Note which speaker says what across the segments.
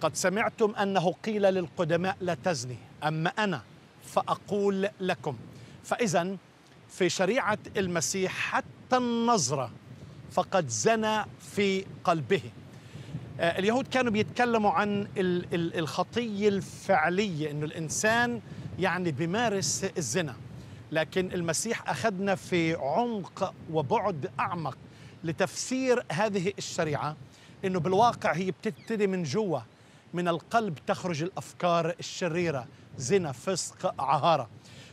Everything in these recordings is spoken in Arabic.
Speaker 1: قد سمعتم انه قيل للقدماء لا تزني اما انا فاقول لكم فاذا في شريعه المسيح حتى النظره فقد زنى في قلبه آه، اليهود كانوا بيتكلموا عن الخطيه الفعليه انه الانسان يعني بيمارس الزنا لكن المسيح اخذنا في عمق وبعد اعمق لتفسير هذه الشريعه انه بالواقع هي بتبتدي من جوا من القلب تخرج الافكار الشريره زنا فسق عهاره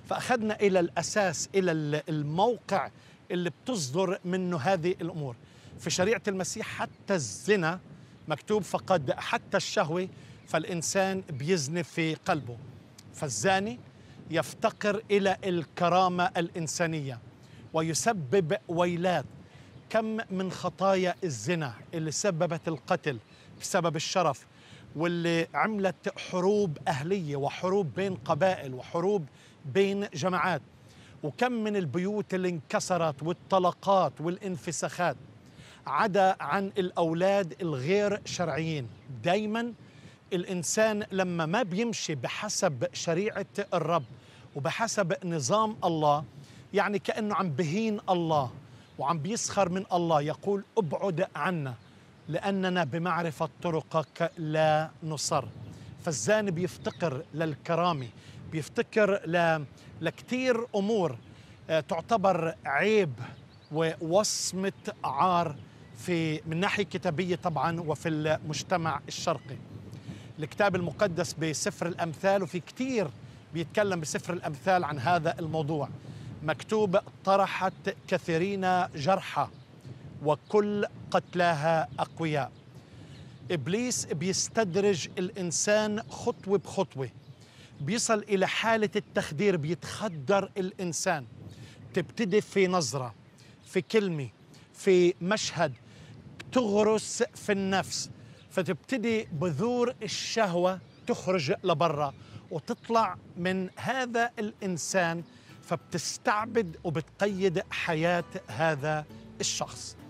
Speaker 1: فاخذنا الى الاساس الى الموقع اللي بتصدر منه هذه الامور في شريعه المسيح حتى الزنا مكتوب فقد حتى الشهوه فالانسان بيزني في قلبه فالزاني يفتقر الى الكرامه الانسانيه ويسبب ويلات كم من خطايا الزنا اللي سببت القتل بسبب الشرف واللي عملت حروب أهلية وحروب بين قبائل وحروب بين جماعات وكم من البيوت اللي انكسرت والطلقات والانفساخات عدا عن الأولاد الغير شرعيين دايما الإنسان لما ما بيمشي بحسب شريعة الرب وبحسب نظام الله يعني كأنه عم بهين الله وعم بيسخر من الله يقول ابعد عنا لأننا بمعرفة طرقك لا نصر فالزاني بيفتقر للكرامة بيفتكر ل... لكتير أمور آه، تعتبر عيب ووصمة عار في من ناحية كتابية طبعا وفي المجتمع الشرقي الكتاب المقدس بسفر الأمثال وفي كتير بيتكلم بسفر الأمثال عن هذا الموضوع مكتوب طرحت كثيرين جرحى وكل قتلاها أقوياء إبليس بيستدرج الإنسان خطوة بخطوة بيصل إلى حالة التخدير بيتخدر الإنسان تبتدي في نظرة في كلمة في مشهد تغرس في النفس فتبتدي بذور الشهوة تخرج لبرا وتطلع من هذا الإنسان فبتستعبد وبتقيد حياة هذا الشخص